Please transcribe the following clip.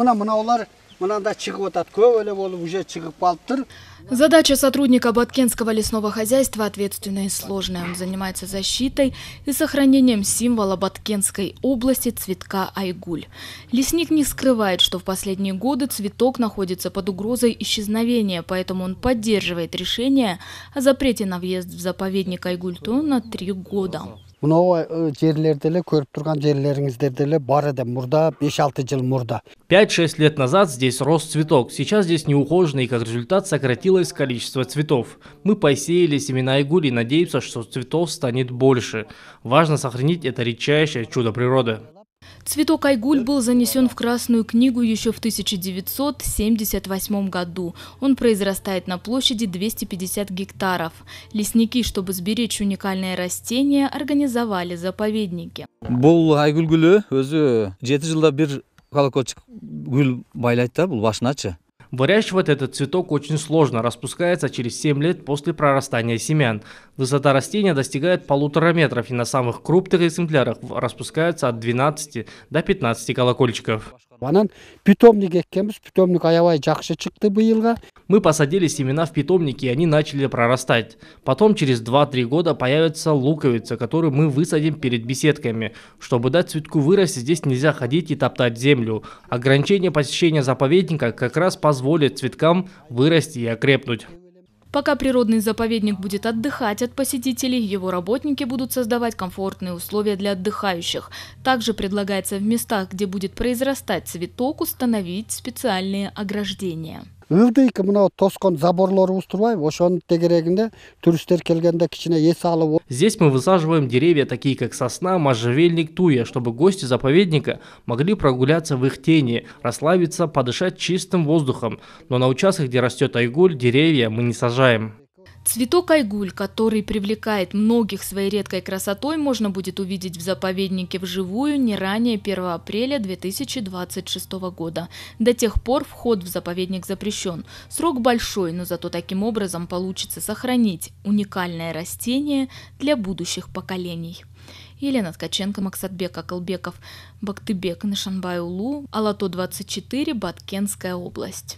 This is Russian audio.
мына мынаулар мынандай шығып жатады көп эле болуп уже шығып калыптыр Задача сотрудника Баткенского лесного хозяйства ответственная и сложная. Он занимается защитой и сохранением символа Баткенской области цветка Айгуль. Лесник не скрывает, что в последние годы цветок находится под угрозой исчезновения, поэтому он поддерживает решение о запрете на въезд в заповедник Айгуль-То на три года мынау жерлерде эле көрүп турган жерлериңиздерде эле бар эде мурда беш алты жыл мурда пять шесть лет назад здесь рос цветок сейчас здесь неухоженно и как результат сократилось количество цветов мы посеяли семена игули надеемся что цветов станет больше важно сохранить это редчайшее чудо природы Цветок Айгуль был занесен в Красную книгу еще в 1978 году. Он произрастает на площади 250 гектаров. Лесники, чтобы сберечь уникальное растение, организовали заповедники. Бұл Айгуль гүлі өзі 7 жылда бір колокольчик гуль байлайды да, бұл башына Выращивать этот цветок очень сложно, распускается через 7 лет после прорастания семян. Высота растения достигает полутора метров и на самых крупных экземплярах распускаются от 12 до 15 колокольчиков. Мы посадили семена в питомнике, и они начали прорастать. Потом через 2-3 года появится луковица, которую мы высадим перед беседками. Чтобы дать цветку вырасти, здесь нельзя ходить и топтать землю. Ограничение посещения заповедника как раз позволяет позволит цветкам вырасти и окрепнуть. Пока природный заповедник будет отдыхать от посетителей, его работники будут создавать комфортные условия для отдыхающих. Также предлагается в местах, где будет произрастать цветок, установить специальные ограждения ылдыйкы мына тоскон заборлорубуз турбайбы ошонун тегерегинде туристтер келгенде кичине эс алып здесь мы высаживаем деревья такие как сосна можжевельник туя чтобы гости заповедника могли прогуляться в их тени расслабиться подышать чистым воздухом но на участках где растет айгуль деревья мы не сажаем Цветок айгуль, который привлекает многих своей редкой красотой, можно будет увидеть в заповеднике вживую не ранее 1 апреля 2026 года. До тех пор вход в заповедник запрещен. Срок большой, но зато таким образом получится сохранить уникальное растение для будущих поколений. Елена Ткаченко, Максатбек Акалбеков, Бактыбек, Нашанбай-Улу, Алато-24, Баткенская область.